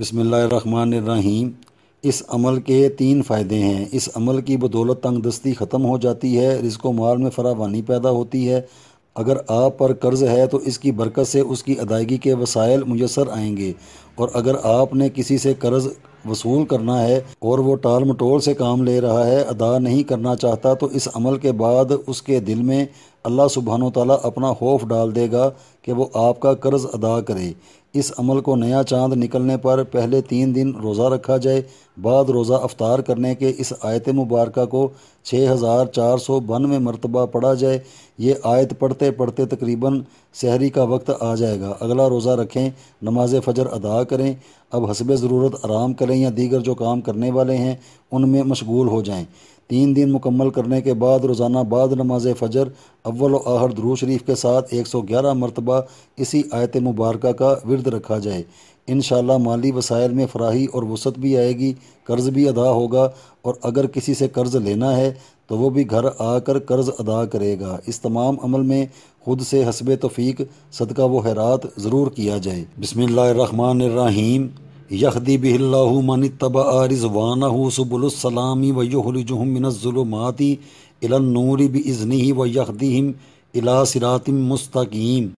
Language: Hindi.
बसमीम इस अमल के तीन फ़ायदे हैं इस अमल की बदौलत तंग दस्ती ख़त्म हो जाती है रिस्क माल में फरावानी पैदा होती है अगर आप पर कर्ज़ है तो इसकी बरकत से उसकी अदायगी के वसायल मुयसर आएंगे और अगर आपने किसी से कर्ज़ वसूल करना है और वो टाल मटोल से काम ले रहा है अदा नहीं करना चाहता तो इस अमल के बाद उसके दिल में अल्लाह सुबहान ताली अपना खौफ डाल देगा कि वो आपका कर्ज़ अदा करे इस अमल को नया चांद निकलने पर पहले तीन दिन रोज़ा रखा जाए बाद रोज़ा अफ्तार करने के इस आयत मुबारक को छः हज़ार चार सौ बानवे मरतबा पढ़ा जाए ये आयत पढ़ते पढ़ते तकरीबन शहरी का वक्त आ जाएगा अगला रोज़ा रखें नमाज फ़जर अदा करें अब हसब ज़रूरत आराम करें या दीगर जो काम करने वाले हैं उनमें मशगूल हो जाएँ तीन दिन मुकम्मल करने के बाद रोज़ाना बाद नमाज फ़जर अव्वल आहर दरू शरीफ के साथ एक सौ ग्यारह मरतबा इसी आयत मुबारक का विरद रखा जाए इन माली वसायल में फ़राही और वसत भी आएगी कर्ज़ भी अदा होगा और अगर किसी से कर्ज़ लेना है तो वो भी घर आकर कर्ज़ अदा करेगा इस तमाम अमल में खुद से हसब तफ़ीक सदका व हैरात ज़रूर किया जाए बसमीम यहदी बिहु मन तब जुहम सुबुलसलामी वयुहरजुहम नूरी बि बिजनी व यहदीम इला सिरातिम मुस्तकीम